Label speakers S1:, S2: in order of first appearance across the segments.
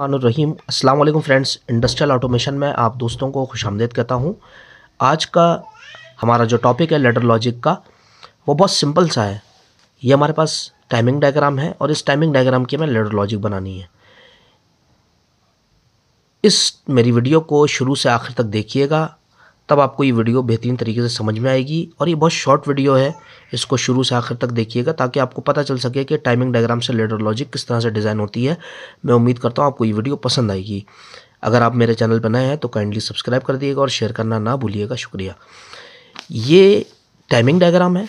S1: रहीम अस्सलाम वालेकुम friends industrial automation में आप दोस्तों को खुश आमदेद कहता हूँ आज का हमारा जो टॉपिक है लेटर लॉजिक का वो बहुत सिंपल सा है ये हमारे पास टाइमिंग डायग्राम है और इस टाइमिंग डायग्राम की हमें लेटर लॉजिक बनानी है इस मेरी वीडियो को शुरू से आखिर तक देखिएगा तब आपको ये वीडियो बेहतरीन तरीके से समझ में आएगी और ये बहुत शॉर्ट वीडियो है इसको शुरू से आखिर तक देखिएगा ताकि आपको पता चल सके कि टाइमिंग डायग्राम से लेडर लॉजिक किस तरह से डिज़ाइन होती है मैं उम्मीद करता हूँ आपको ये वीडियो पसंद आएगी अगर आप मेरे चैनल पर नए हैं तो काइंडली सब्सक्राइब कर दिएगा और शेयर करना ना भूलिएगा शुक्रिया ये टाइमिंग डायग्राम है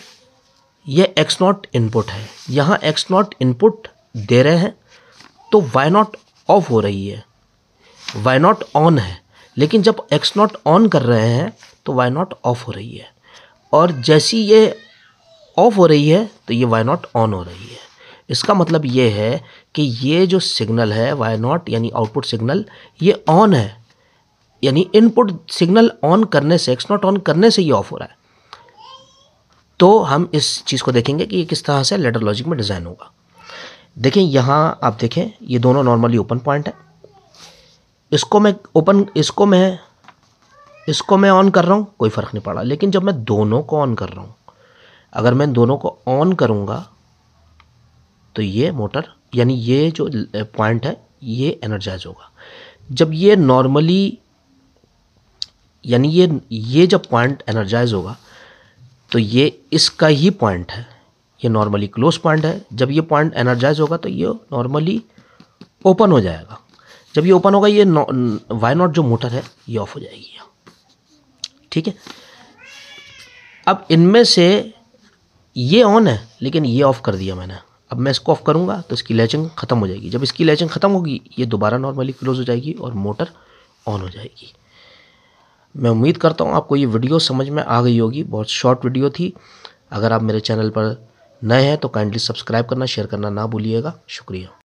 S1: यह एक्स नॉट इनपुट है यहाँ एक्स नॉट इनपुट दे रहे हैं तो वाई नॉट ऑफ हो रही है वाई नॉट ऑन है लेकिन जब एक्स नॉट ऑन कर रहे हैं तो वाई नॉट ऑफ हो रही है और जैसी ये ऑफ हो रही है तो ये वाई नॉट ऑन हो रही है इसका मतलब ये है कि ये जो सिग्नल है वाई नॉट यानी आउटपुट सिग्नल ये ऑन है यानी इनपुट सिग्नल ऑन करने से एक्स नॉट ऑन करने से ये ऑफ हो रहा है तो हम इस चीज़ को देखेंगे कि ये किस तरह से लेटर लॉजिक में डिज़ाइन होगा देखें यहाँ आप देखें ये दोनों नॉर्मली ओपन पॉइंट हैं इसको मैं ओपन इसको मैं इसको मैं ऑन कर रहा हूँ कोई फ़र्क नहीं पड़ा लेकिन जब मैं दोनों को ऑन कर रहा हूँ अगर मैं दोनों को ऑन करूँगा तो ये मोटर यानी ये जो पॉइंट है ये एनर्जाइज होगा जब ये नॉर्मली यानी ये ये जब पॉइंट एनर्जाइज होगा तो ये इसका ही पॉइंट है ये नॉर्मली क्लोज पॉइंट है जब ये पॉइंट एनर्जाइज होगा तो ये नॉर्मली ओपन हो जाएगा जब ये ओपन होगा ये वाई नॉट जो मोटर है ये ऑफ हो जाएगी ठीक है अब इनमें से ये ऑन है लेकिन ये ऑफ़ कर दिया मैंने अब मैं इसको ऑफ़ करूँगा तो इसकी लैचिंग ख़त्म हो जाएगी जब इसकी लैचिंग ख़त्म होगी ये दोबारा नॉर्मली क्लोज़ हो जाएगी और मोटर ऑन हो जाएगी मैं उम्मीद करता हूँ आपको ये वीडियो समझ में आ गई होगी बहुत शॉर्ट वीडियो थी अगर आप मेरे चैनल पर नए हैं तो काइंडली सब्सक्राइब करना शेयर करना ना भूलिएगा शुक्रिया